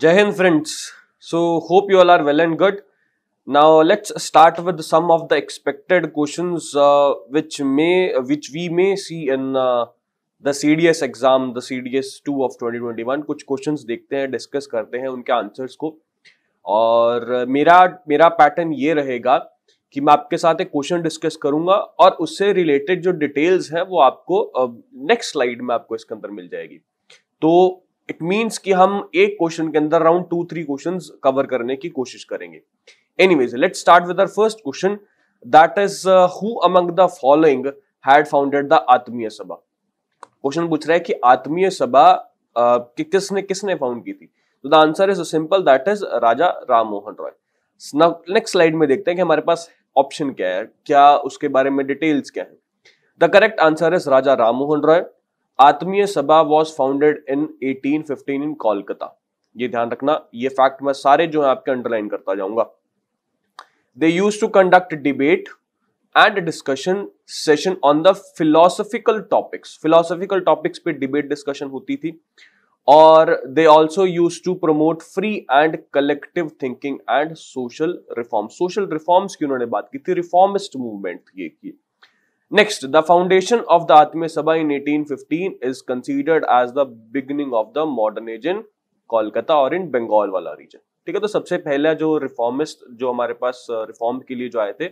जय Hind friends so hope you all are well and good now let's start with some of the expected question which may which we may see in the C D S exam the C D S two of twenty twenty one कुछ क्वेश्चन देखते हैं discuss करते हैं उनके answers को और मेरा मेरा पैटर्न ये रहेगा कि मैं आपके साथ एक क्वेश्चन डिस्कस करूंगा और उससे रिलेटेड जो डिटेल्स हैं वो आपको नेक्स्ट uh, स्लाइड में आपको इसके अंदर मिल जाएगी तो इट मीन्स कि हम एक क्वेश्चन के अंदर round two three question cover करने की कोशिश करेंगे anyways let start with our first question that is who among the following had founded the Atmiya Sabha question पूछ रहा है कि आत्मीय सभा uh, कि किसने किसने फाउंड की थी तो the answer is simple that is Raja Ram Mohan Roy next slide में देखते हैं कि हमारे पास ऑप्शन क्या है क्या उसके बारे में डिटेल्स क्या है the correct answer is Raja Ram Mohan Roy Atmiya Sabha was founded in 1815 in Kolkata ये ध्यान रखना ये फैक्ट मैं सारे जो है आपके अंडरलाइन करता जाऊंगा they use to conduct debate and discussion session on the philosophical topics philosophical topics पे डिबेट डिस्कशन होती थी और they also use to promote free and collective thinking and social reform social reforms की उन्होंने बात की थी रिफॉर्मिस्ट मूवमेंट ये की Next, the foundation of the Atme Sabha in 1815 is considered as the beginning of the modern age in Kolkata or in bengal वाला region. ठीक है तो सबसे पहला जो रिफॉर्मिस्ट जो हमारे पास रिफॉर्म uh, के लिए जो आए थे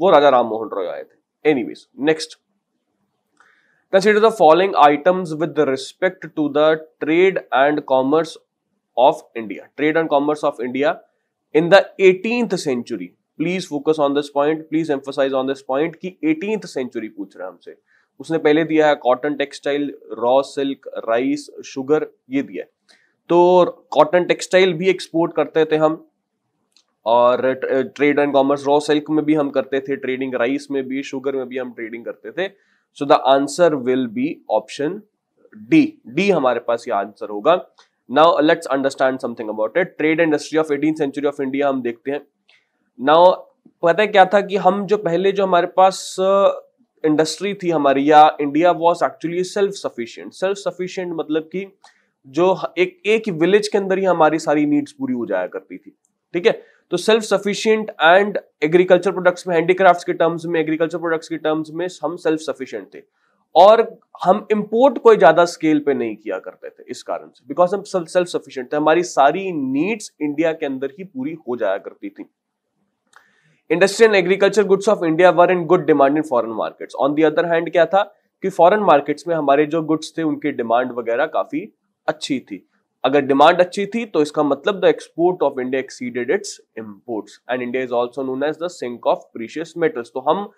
वो Raja Ram Mohan consider the following items with respect to the trade and commerce of india trade and commerce of india in the 18th century please focus on this point please emphasise on this point कि eighteen century पूछ रहा है हमसे उसने पहले दिया है cotton textile raw silk rice sugar ये दिया तो कॉटन टेक्सटाइल भी एक्सपोर्ट करते थे हम और trade and commerce raw silk में भी हम करते थे ट्रेडिंग राइस में भी शुगर में भी हम ट्रेडिंग करते थे so the answer will be option D D हमारे पास ये आंसर होगा now let's understand something about it trade industry of eighteen century of India हम देखते हैं नाउ पता है क्या था कि हम जो पहले जो हमारे पास इंडस्ट्री uh, थी हमारी या India was actually self sufficient self sufficient मतलब कि जो एक एक विलेज के अंदर ही हमारी सारी नीड्स पूरी हो जाया करती थी ठीक है तो self sufficient and agriculture products में हैंडीक्राफ्ट के टर्म्स में एग्रीकल्चर प्रोडक्ट्स के टर्म्स में हम सेल्फ सफिशियंट थे और हम इम्पोर्ट कोई ज्यादा स्केल पे नहीं किया करते थे इस कारण से बिकॉज हम सेल्फ सफिशियंट थे हमारी सारी नीड्स इंडिया के अंदर ही पूरी हो जाया करती थी industry and agriculture goods of India were in good demand in foreign markets on the other hand क्या था कि फॉरन मार्केट्स में हमारे जो गुड्स थे उनकी डिमांड वगैरह काफी अच्छी थी अगर डिमांड अच्छी थी तो इसका मतलब the export of India exceeded its imports and India is also known as the sink of precious metals तो हम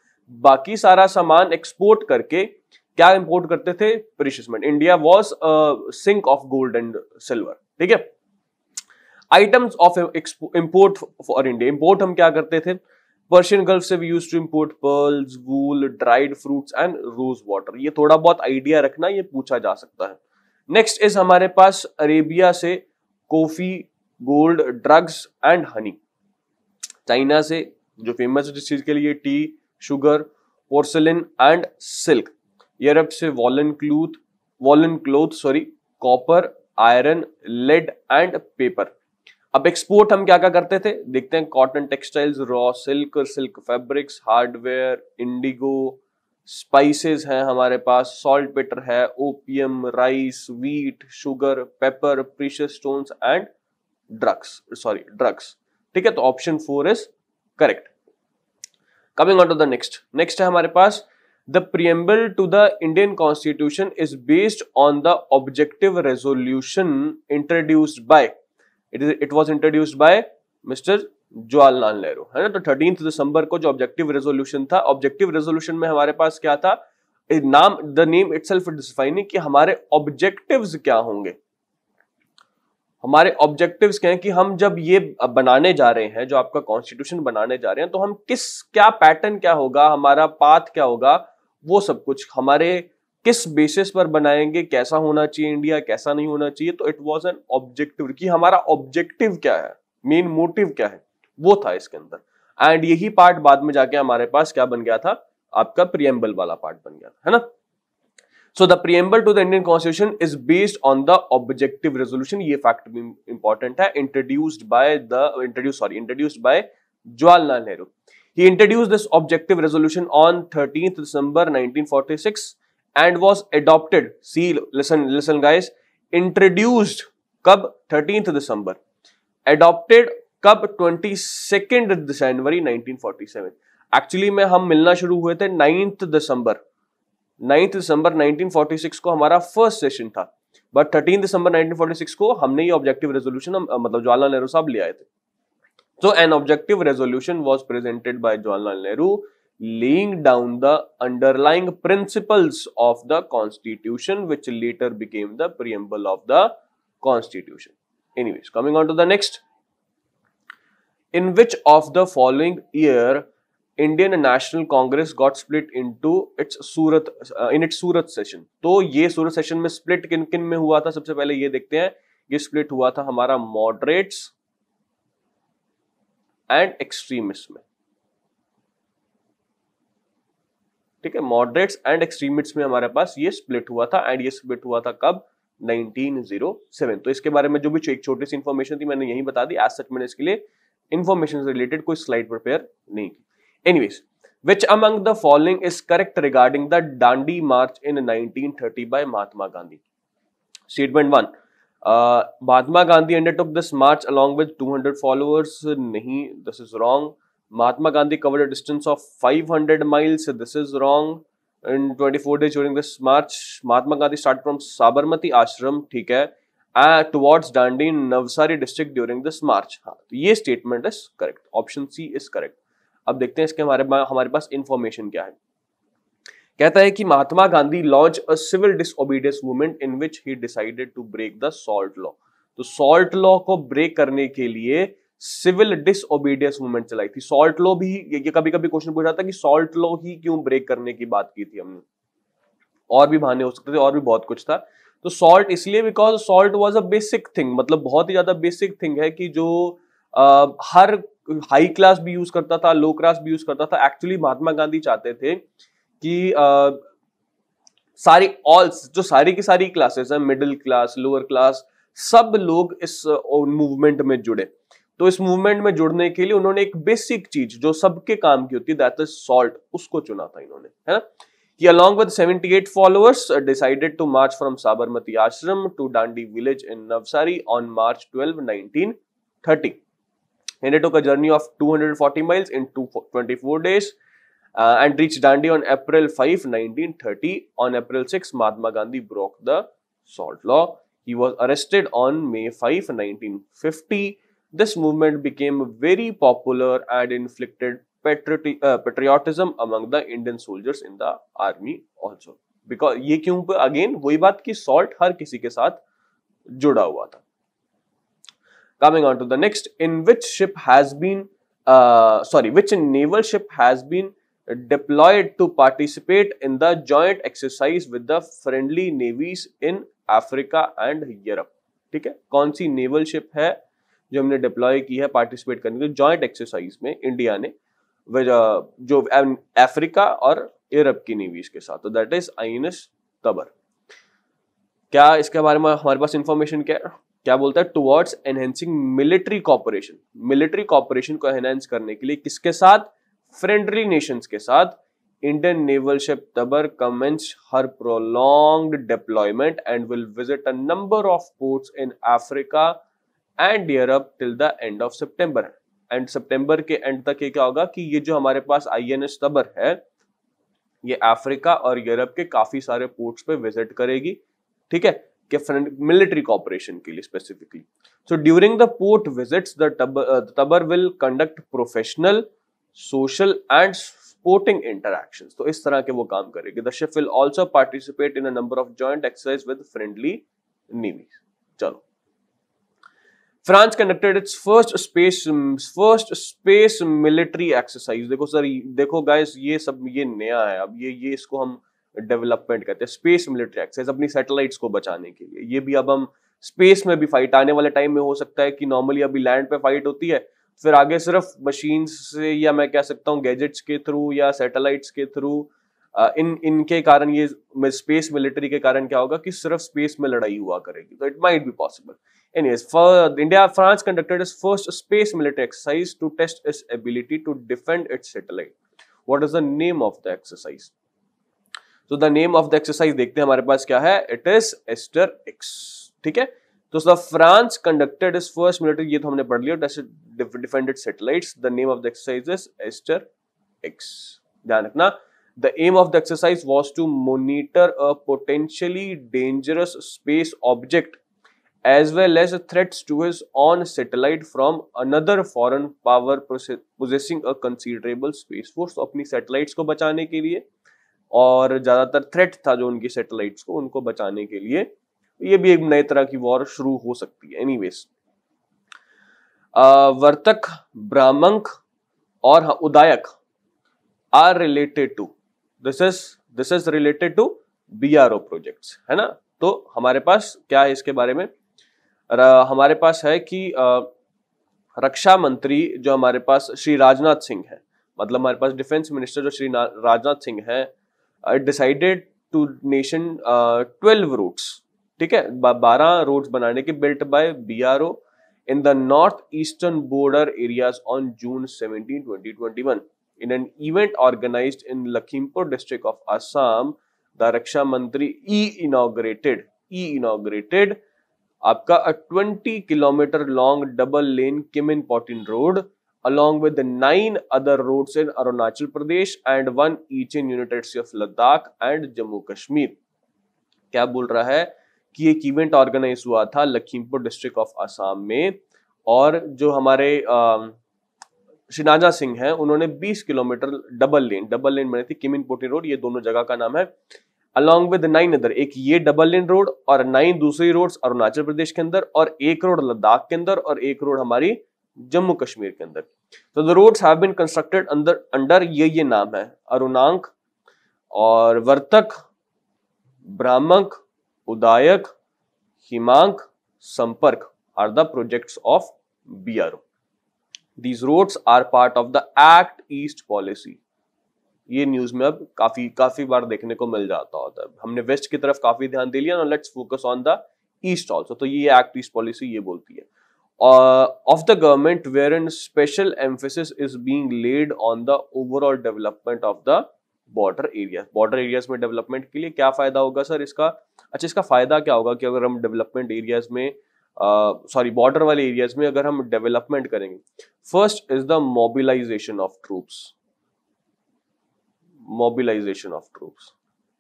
बाकी सारा सामान एक्सपोर्ट करके क्या इंपोर्ट करते थे precious metal India was sink of gold and silver ठीक है items of export for India import हम क्या करते थे पर्शियन गल्फ से we use to import pearls wool dried fruits and rose water ये थोड़ा बहुत आइडिया रखना ये पूछा जा सकता है नेक्स्ट इज हमारे पास अरेबिया से coffee gold drugs and honey China से जो फेमस है जिस चीज के लिए tea sugar porcelain and silk Europe से woollen cloth woollen cloth sorry copper iron lead and paper अब एक्सपोर्ट हम क्या क्या करते थे देखते हैं cotton textiles raw silk silk fabrics hardware indigo spices हैं हमारे पास सॉल्ट पेटर है opium rice wheat sugar paper precious stones and drugs sorry drugs ठीक है तो option four is correct coming on to the next next है हमारे पास the preamble to the Indian constitution is based on the objective resolution introduced by it is it was introduced by mister Jawaharlal Nehru है ना तो thirteen December को जो objective resolution था objective resolution में हमारे पास क्या था नाम the name itself defining कि हमारे ऑब्जेक्टिव क्या होंगे हमारे ऑब्जेक्टिव क्या हैं कि हम जब ये बनाने जा रहे हैं जो आपका कॉन्स्टिट्यूशन बनाने जा रहे हैं तो हम किस क्या पैटर्न क्या होगा हमारा पाथ क्या होगा वो सब कुछ हमारे किस बेसिस पर बनाएंगे कैसा होना चाहिए इंडिया कैसा नहीं होना चाहिए तो इट वॉज एन ऑब्जेक्टिव कि हमारा ऑब्जेक्टिव क्या है मेन मोटिव क्या है वो था इसके अंदर एंड यही पार्ट बाद में जाके हमारे पास क्या बन गया था आपका प्रियम्बल वाला पार्ट बन गया था है ना so the preamble to the Indian constitution is based on the objective resolution ये फैक्ट भी इंपॉर्टेंट है introduced by the introduce sorry introduced by Jawaharlal Nehru this objective resolution on thirteen December nineteen forty six and was adopted see listen listen guys introduced कब thirteen December adopted कब twenty second December actually में हम मिलना शुरू हुए थे ninth दिसंबर ninth दिसंबर 1946 को हमारा फर्स्ट सेशन था बट थर्टीन दिसंबर 1946 को हमने ये ऑब्जेक्टिव रेजोल्यूशन मतलब जवाहरलाल नेहरू साहब ले आए थे So an objective resolution was presented by Jawaharlal Nehru laying down the underlying principles of the constitution which later became the preamble of the constitution anyways coming on to the next in which of the following year Indian National Congress got split into its Surat in its Surat session तो ये सूरत session में split किन किन में हुआ था सबसे पहले ये देखते हैं ये स्प्लिट हुआ था हमारा मॉडरेट्स एंड एक्सट्रीमिस्ट में ठीक है मॉडरेट्स एंड एक्सट्रीमिट्स में हमारे पास ये स्प्लिट हुआ था एंड ये स्प्लिट हुआ था कब 1907 तो इसके बारे में जो भी एक छोटी सी इन्फॉर्मेशन थी मैंने यही बता दी आज सच मैंने इसके लिए इन्फॉर्मेशन से रिलेटेड कोई स्लाइड प्रिपेयर नहीं की anyways which among the following is correct regarding the Dandi March in 1930 by Mahatma Gandhi statement one Mahatma Gandhi undertook this march along with 200 followers नहीं this is wrong Mahatma Gandhi covered a distance of 500 miles. This is wrong. In 24 days during this march, Mahatma Gandhi started from Sabarmati Ashram, ठीक है, uh, towards Dandi in Navsari district during this march. हाँ, तो ये statement is correct. Option C is correct. अब देखते हैं इसके हमारे हमारे पास information क्या है. कहता है कि Mahatma Gandhi launch a civil disobedience movement in which he decided to break the salt law तो सॉल्ट लॉ को ब्रेक करने के लिए सिविल डिसओबीडियंस मूवमेंट चलाई थी सॉल्ट लॉ भी ये कभी कभी क्वेश्चन पूछा था कि सॉल्ट लॉ ही क्यों ब्रेक करने की बात की थी हमने और भी बहाने हो सकते थे और भी बहुत कुछ था तो सॉल्ट इसलिए because salt was a basic thing मतलब बहुत ही ज्यादा बेसिक थिंग है कि जो आ, हर हाई क्लास भी यूज करता था लो क्लास भी यूज करता था एक्चुअली महात्मा गांधी चाहते थे कि आ, सारी ऑल जो सारी की सारी क्लासेस है मिडिल क्लास लोअर क्लास सब लोग इस मूवमेंट में जुड़े तो इस मूवमेंट में जुड़ने के लिए उन्होंने एक बेसिक चीज जो सबके काम की होती है सॉल्ट उसको चुना था इन्होंने है ना कि along with 78 eight followers decided to march from Sabarmati Ashram to Dandi village in Navsari on March 12 1930 to का journey of 240 miles in 224 days and reach Dandi on April 5 1930 on April 6 Mahatma Gandhi broke the salt law he was arrested on May 5 1950 This movement became very popular and inflicted patrioti uh, patriotism among the Indian soldiers in the army also. Because ये क्यों पे again वही बात कि salt हर किसी के साथ जुड़ा हुआ था coming on to the next in which ship has been sorry which naval ship has been deployed to participate in the joint exercise with the friendly navies in Africa and Europe ठीक है कौन सी naval ship है जो हमने deploy की है participate करने के जॉइंट एक्सरसाइज में इंडिया ने uh, जो अफ्रीका और यूरोप की नेवीज के साथ तो that is I N S Tabar क्या इसके बारे में हमारे पास इंफॉर्मेशन क्या है क्या बोलता है towards enhancing military cooperation military cooperation को एनहेंस करने के लिए किसके साथ फ्रेंडली नेशंस के साथ Indian naval ship Tabar commences her prolonged deployment and will visit a number of ports in Africa and dear up till the end of September end सितंबर के एंड तक ये क्या होगा कि ये जो हमारे पास आई एन एस तबर है ये अफ्रीका और यूरोप के काफी सारे पोर्ट्स पे विजिट करेगी ठीक है के फ्रेंड मिलिट्री कॉपरेशन के लिए specifically so during the port visits the will conduct professional social and sporting interaction तो इस तरह के वो काम करेगी the ship will also participate in number of joint exercise with friendly navy चलो France conducted its first space first space military exercise देखो sir देखो गाइस ये सब ये नया है अब ये ये इसको हम डेवलपमेंट कहते हैं स्पेस मिलिट्री एक्सरसाइज अपनी सैटेलाइट्स को बचाने के लिए ये भी अब हम स्पेस में भी फाइट आने वाले टाइम में हो सकता है कि नॉर्मली अभी लैंड पे फाइट होती है फिर आगे सिर्फ मशीन से या मैं कह सकता हूँ गैजेट्स के थ्रू या सैटेलाइट्स के थ्रू इन इनके कारण ये स्पेस मिलिट्री के कारण क्या होगा कि सिर्फ स्पेस में लड़ाई हुआ करेगी तो it might be possible Anyways, for India, France conducted its first space military exercise to test its ability to defend its satellite. What is the name of the exercise? तो the name of the exercise देखते हैं हमारे पास क्या है it is Aster x ठीक है तो sir France conducted is first military ये तो हमने पढ़ लिया defended satellites the name of the exercise is Aster X ध्यान रखना the aim of the exercise was to monitor a potentially dangerous space object as well as threats to his own satellite from another foreign power possessing a considerable space force अपनी satellites को बचाने के लिए और ज़्यादातर threat था जो उनकी सेटेलाइट को उनको बचाने के लिए ये भी एक नए तरह की वॉर शुरू हो सकती है एनी वेज वर्तक ब्राह्मक और Udayak are related to this is this is related to B R O project है ना तो हमारे पास क्या है इसके बारे में हमारे पास है कि रक्षा मंत्री जो हमारे पास श्री राजनाथ सिंह है मतलब हमारे पास डिफेंस मिनिस्टर जो श्री राजनाथ सिंह है decided to nation twelve routes ठीक है बारह रूट्स बनाने के built by BRO in the north eastern border areas on June seventeen in an event organise in Lakhimpur district of Assam the Raksha Mantri ई इनोग्रेटेड ई इनोग्रेटेड आपका twenty kilometre long double lane Kimin Potin road along with nine other other in Arunachal Pradesh and one each in united United of Ladakh and Jammu Kashmir क्या बोल रहा है कि एक event organise हुआ था लखीमपुर डिस्ट्रिक्ट ऑफ आसाम में और जो हमारे शिनाजा सिंह हैं उन्होंने 20 kilometre double lane double lane बनी थी किमिन पोटी रोड ये दोनों जगह का नाम है अलॉन्ग विद नाइन अदर एक ये डबल लेन रोड और नाइन दूसरी रोड अरुणाचल प्रदेश के अंदर और एक रोड लद्दाख के अंदर और एक रोड हमारी जम्मू कश्मीर के अंदर तो the roads have been constructed अंदर अंडर ये ये नाम है अरुणांक और वर्तक ब्राह्मक Udayak Himank Sampark are are of B R O these roads are part of the Act East Policy ये न्यूज में अब काफी काफी बार देखने को मिल जाता होता है हमने वेस्ट की तरफ काफी ध्यान दे लिया let's focus on the east also तो ये एक्ट ईस्ट पॉलिसी ये बोलती है of the government where an special emphasis is being laid on the overall development of the border area border areas में डेवलपमेंट के लिए क्या फायदा होगा सर इसका अच्छा इसका फायदा क्या होगा कि अगर हम डेवलपमेंट एरियाज में सॉरी uh, बॉर्डर वाले एरियाज में अगर हम डेवलपमेंट करेंगे first is the mobilisation of troops mobilisation of troops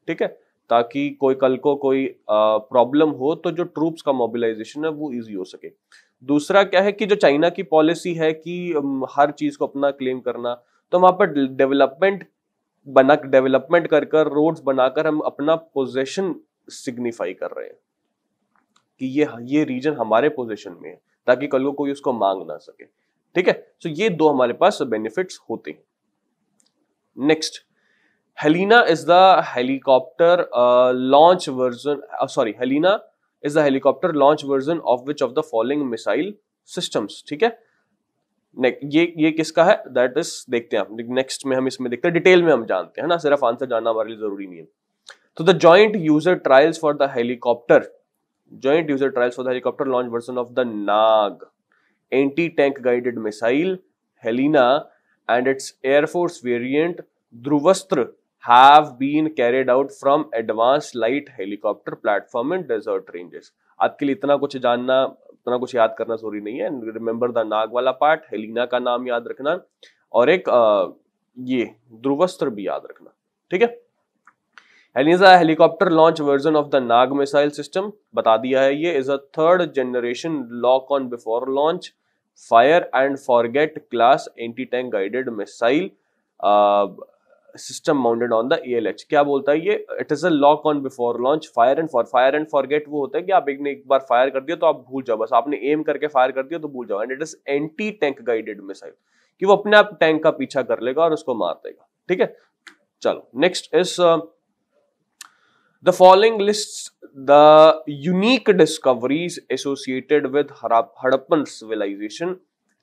ठीक है ताकि कोई कल को कोई प्रॉब्लम हो तो जो ट्रूप्स का मोबिलाइजेशन है वो इजी हो सके दूसरा क्या है कि जो चाइना की पॉलिसी है कि हर चीज को अपना क्लेम करना तो वहां पर डेवलपमेंट बना डेवलपमेंट कर कर रोड्स बनाकर हम अपना पोजेशन सिग्निफाई कर रहे हैं कि ये ये रीजन हमारे पोजेशन में है ताकि कल को कोई उसको मांग ना सके ठीक है सो so ये दो हमारे पास बेनिफिट्स होते हैं next Helina is the helicopter launch version sorry Helina is the helicopter launch version of which of the following missile following ठीक है ये ये किसका है दैट इज देखते हैं आप नेक्स्ट में हम इसमें देखते हैं डिटेल में हम जानते हैं ना सिर्फ आंसर जानना हमारे लिए जरूरी नहीं है तो the joint user trials for the helicopter joint user trials for the helicopter launch version of the Nag anti tank guided missile Helina and its air force variant Dhruvastra have been carried out from advanced light helicopter platform in desert ranges. आपके लिए इतना कुछ जानना इतना कुछ याद करना जरूरी नहीं है रिमेंबर द नाग वाला पार्ट हेलिना का नाम याद रखना और एक आ, ये ध्रुवस्त्र भी याद रखना ठीक है Helina helicopter launch version of the Nag missile system बता दिया है ये is a third generation lock on before launch fire and forget class anti tank guided missile system mounted on the ALH क्या बोलता है ये it is a lock on before launch fire and for fire and forget वो होता है कि आप एक ने एक बार फायर कर दिया तो आप भूल जाओ बस आपने एम करके फायर कर दिया तो भूल जाओ and it is anti tank guided missile कि वो अपने आप टैंक का पीछा कर लेगा और उसको मार देगा ठीक है चलो next is the following list the unique discoveries associated with Harappan civilisation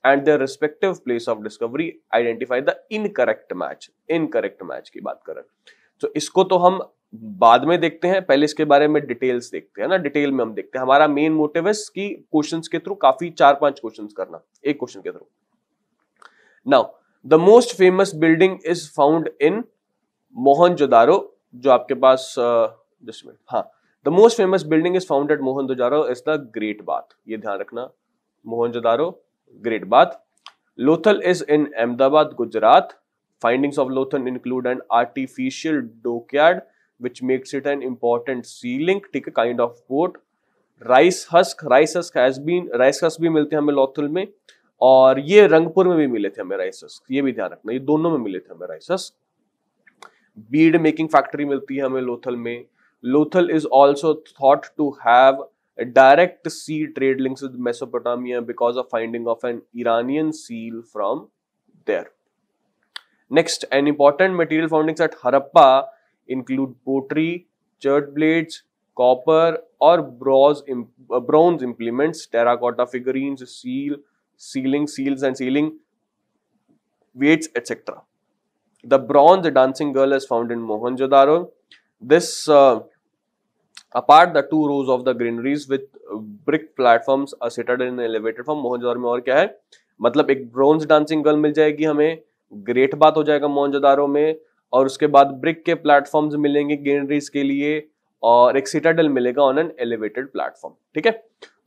and their respective place of discovery identify the incorrect match incorrect match की बात करें तो इसको तो हम बाद में देखते हैं पहले इसके बारे में डिटेल्स देखते हैं ना डिटेल में हम देखते हैं हमारा मेन मोटिव है कि क्वेश्चंस के थ्रू काफी चार पांच क्वेश्चंस करना एक क्वेश्चन के through now the most famous building is found in Mohenjodaro जो आपके पास जस्ट मिनट हाँ the most famous building is found at Mohenjodaro is the great bath ये ध्यान रखना Mohenjodaro great bath Lothal is in Ahmedabad Gujarat findings of Lothal include an artificial dockyard which makes it an important sealing ठीक है kind of boat rice husk rice husk has been rice husk भी मिलते हैं हमें लोथल में और ये रंगपुर में भी मिले थे हमें राइस हस्क ये भी ध्यान रखना ये दोनों में मिले थे हमें rice husk bead making factory मिलती है हमें लोथल में Lothal is also thought to have direct sea trade links with Mesopotamia because of finding of an Iranian seal from there. Next, an important material findings at Harappa include pottery, chert blades, copper or bronze, imp uh, bronze implements, terracotta figurines, seal, sealing, seals and sealing, weights, etc. The bronze dancing girl is found in Mohenjo-daro. This uh, apart the two rows of the granaries with brick platform sited in elevated form Mohenjodaro में और क्या है मतलब एक bronze dancing girl मिल जाएगी हमें great बात हो जाएगा मोहनजोदारों में और उसके बाद ब्रिक के प्लेटफॉर्म मिलेंगे ग्रीनरीज के लिए और एक सिटाडल मिलेगा ऑन एन एलिवेटेड प्लेटफॉर्म ठीक है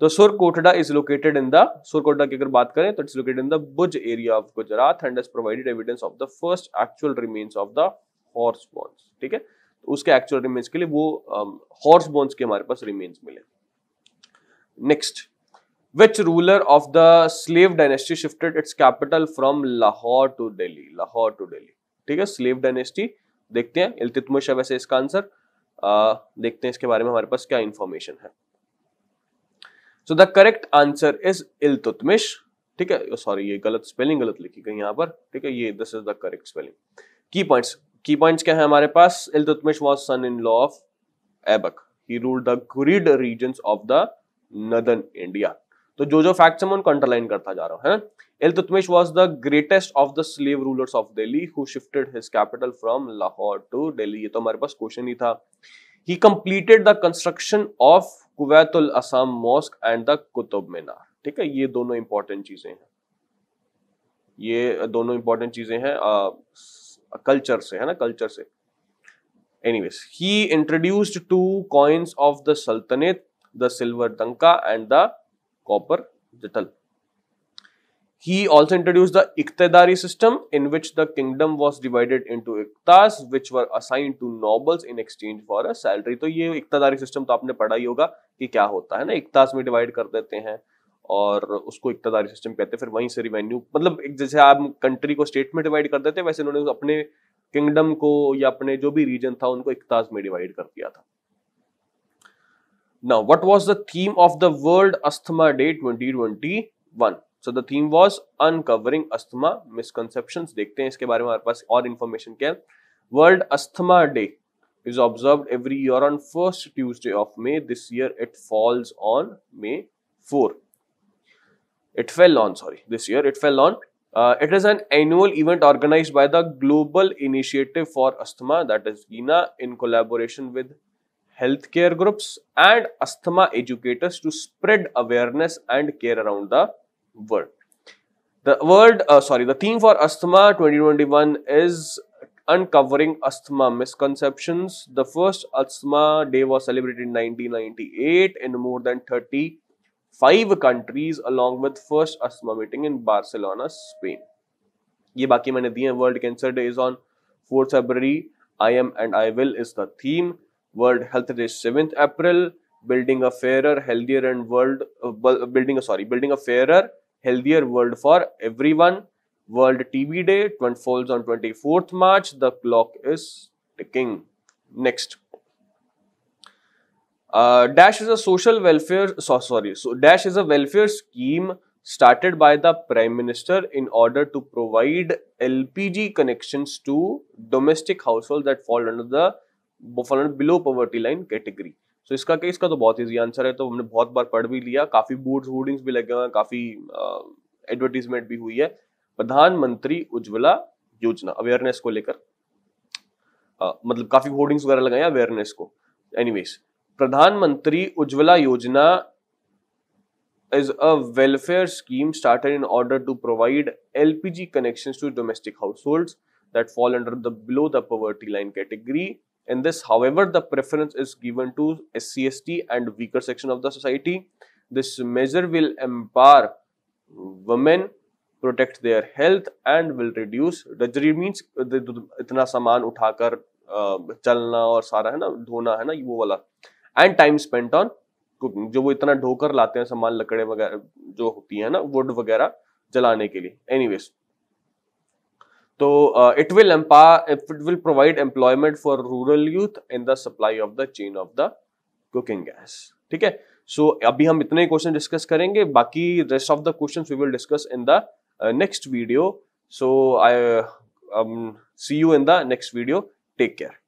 तो Surkotada is located in the Kotada की अगर बात करें तो it's located in the Bhuj area of Gujarat and provided evidence of the first actual remains of the horse bones ठीक है तो उसके एक्चुअल रिमेन्स के लिए वो हॉर्स um, बोन्स के हमारे पास रिमेन्स मिले next which ruler of the slave dynasty shifted its capital from Lahore to Delhi? Lahore to Delhi. ठीक है स्लेव डायनेस्टी देखते हैं इल्तुतमिश है वैसे इसका आंसर देखते हैं इसके बारे में हमारे पास क्या इंफॉर्मेशन है so the correct answer is Iltutmish ठीक है सॉरी ये गलत स्पेलिंग गलत लिखी गई यहां पर ठीक है ये this is the correct spelling key points key points क्या है हमारे पास Iltutmish was son in law of Aibak he rule the Ghurid region of the northern India तो जो जो फैक्ट्स हम उनको अंडरलाइन करता जा रहा हूं Iltutmish was the greatest of the slave rulers of Delhi who shifted his capital from Lahore to Delhi ये तो हमारे पास क्वेश्चन ही था he completed the construction of Quwwatul Islam mosque and the Qutub Minar ठीक है ये दोनों इंपॉर्टेंट चीजें हैं ये दोनों इंपॉर्टेंट चीजें हैं कल्चर से है ना कल्चर से anyways he introduced two coins of the sultanate the silver tanka and the copper jital he also introduce the iqtadari system in which the kingdom was divided into which were assigned to nobles in exchange for a salary तो ये इकतेदारी system तो आपने पढ़ा ही होगा कि क्या होता है ना इकतास में डिवाइड कर देते हैं और उसको इकतादारी सिस्टम कहते हैं फिर वहीं से रिवेन्यू मतलब एक जैसे आप कंट्री को स्टेट में डिवाइड कर देते वैसे उन्होंने अपने किंगडम को या अपने जो भी रीजन था उनको इकताज में डिवाइड कर दिया था now what was the theme of the world asthma day 2021 so the theme was uncovering asthma misconceptions देखते हैं इसके बारे में हमारे पास और इन्फॉर्मेशन क्या है world asthma day is observe every year on first Tuesday of May this year it falls on May fourth it fell on, sorry, this year, it fell on. Uh, it is an annual event organized by the Global Initiative for Asthma, that is GINA, in collaboration with healthcare groups and asthma educators to spread awareness and care around the world. The word, uh, sorry, the theme for asthma 2021 is uncovering asthma misconceptions. The first asthma day was celebrated in 1998 in more than 30 five countries along with first asthma meeting in Barcelona, Spain. ये बाकी मैंने दिए हैं world cancer day is on fourth February I am and I will is the theme world health day seventh April building a fairer healthier and world building sorry building a fairer healthier world for everyone world TB day twenty falls on twenty fourth March the clock is ticking next dash is a social welfare sorry dash is a welfare scheme started by the prime minister in order to provide LPG connection to domestic household that fall under the below poverty line category so इसका क्या इसका तो बहुत easy answer है तो हमने बहुत बार पढ़ भी लिया काफी बोर्ड होर्डिंग्स भी लगे हुए हैं काफी एडवर्टीजमेंट uh, भी हुई है प्रधानमंत्री उज्ज्वला योजना अवेयरनेस को लेकर uh, मतलब काफी होर्डिंग्स वगैरह लगाए अवेयरनेस को anyways Pradhan Mantri Ujjwala Yojana is a welfare scheme started in order to provide LPG connections to domestic households that fall under the below the poverty line category in this however the preference is given to S C S T and weaker section of the society this measure will empower women protect their health and will reduce drudgery means इतना सामान उठाकर चलना और सारा है ना धोना है ना वो वाला and time spent on cooking जो वो इतना ढोकर लाते हैं सामान लकड़े वगैरह जो होती है ना वुड वगैरह जलाने के लिए एनीवेज तो it will empower it will provide employment for rural youth in the supply of the chain of the cooking gas ठीक है सो अभी हम इतने क्वेश्चन डिस्कस करेंगे बाकी rest of the question we will discuss in the next video so I see you in the next video take care